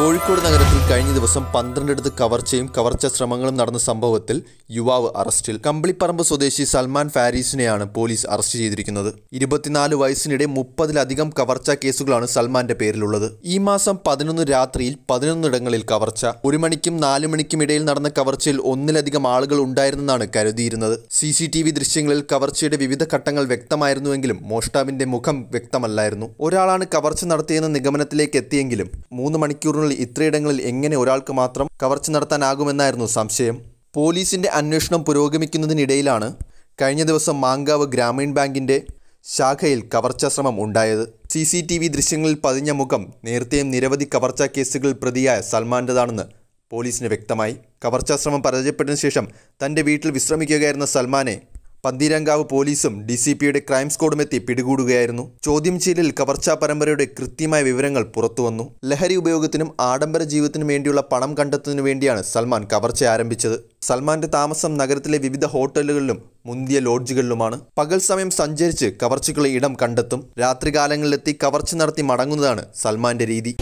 കോഴിക്കോട് നഗരത്തിൽ കഴിഞ്ഞ ദിവസം പന്ത്രണ്ടിടത്ത് കവർച്ചയും കവർച്ച ശ്രമങ്ങളും നടന്ന സംഭവത്തിൽ യുവാവ് അറസ്റ്റിൽ കമ്പിളിപ്പറമ്പ് സ്വദേശി സൽമാൻ ഫാരീസിനെയാണ് പോലീസ് അറസ്റ്റ് ചെയ്തിരിക്കുന്നത് ഇരുപത്തിനാല് വയസ്സിനിടെ മുപ്പതിലധികം കവർച്ച കേസുകളാണ് സൽമാന്റെ പേരിലുള്ളത് ഈ മാസം പതിനൊന്ന് രാത്രിയിൽ പതിനൊന്നിടങ്ങളിൽ കവർച്ച ഒരു മണിക്കും നാല് മണിക്കും ഇടയിൽ നടന്ന കവർച്ചയിൽ ഒന്നിലധികം ആളുകൾ ഉണ്ടായിരുന്നെന്നാണ് കരുതിയിരുന്നത് സി സി ടി വി ദൃശ്യങ്ങളിൽ കവർച്ചയുടെ വിവിധ ഘട്ടങ്ങൾ വ്യക്തമായിരുന്നുവെങ്കിലും മോഷ്ടാവിന്റെ മുഖം വ്യക്തമല്ലായിരുന്നു ഒരാളാണ് കവർച്ച നടത്തിയെന്ന നിഗമനത്തിലേക്ക് എത്തിയെങ്കിലും മൂന്ന് മണിക്കൂറിനുള്ളിൽ ഇത്രയിടങ്ങളിൽ എങ്ങനെ ഒരാൾക്ക് മാത്രം കവർച്ച നടത്താനാകുമെന്നായിരുന്നു സംശയം പോലീസിന്റെ അന്വേഷണം പുരോഗമിക്കുന്നതിനിടയിലാണ് കഴിഞ്ഞ ദിവസം മാങ്കാവ് ഗ്രാമീൺ ബാങ്കിന്റെ ശാഖയിൽ കവർച്ചാശ്രമം ഉണ്ടായത് സി സി ടി വി ദൃശ്യങ്ങളിൽ പതിഞ്ഞ മുഖം നേരത്തെയും നിരവധി കവർച്ചാ കേസുകളിൽ പ്രതിയായ സൽമാൻ്റെതാണെന്ന് പോലീസിന് വ്യക്തമായി കവർച്ചാശ്രമം പരാജയപ്പെട്ടതിനു ശേഷം തൻ്റെ വീട്ടിൽ വിശ്രമിക്കുകയായിരുന്ന സൽമാനെ പന്തീരങ്കാവ് പോലീസും ഡി സി പിയുടെ ക്രൈം സ്ക്വാഡും എത്തി പിടികൂടുകയായിരുന്നു ചോദ്യം ചെയ്യലിൽ കവർച്ചാ പരമ്പരയുടെ കൃത്യമായ വിവരങ്ങൾ പുറത്തുവന്നു ലഹരി ഉപയോഗത്തിനും ആഡംബര ജീവിതത്തിനും വേണ്ടിയുള്ള പണം കണ്ടെത്തുന്നതിനു വേണ്ടിയാണ് സൽമാൻ കവർച്ച ആരംഭിച്ചത് സൽമാന്റെ താമസം നഗരത്തിലെ വിവിധ ഹോട്ടലുകളിലും മുന്തിയ ലോഡ്ജുകളിലുമാണ് പകൽ സമയം സഞ്ചരിച്ച് കവർച്ചയ്ക്കുള്ള ഇടം കണ്ടെത്തും രാത്രികാലങ്ങളിലെത്തി കവർച്ച നടത്തി മടങ്ങുന്നതാണ് സൽമാന്റെ രീതി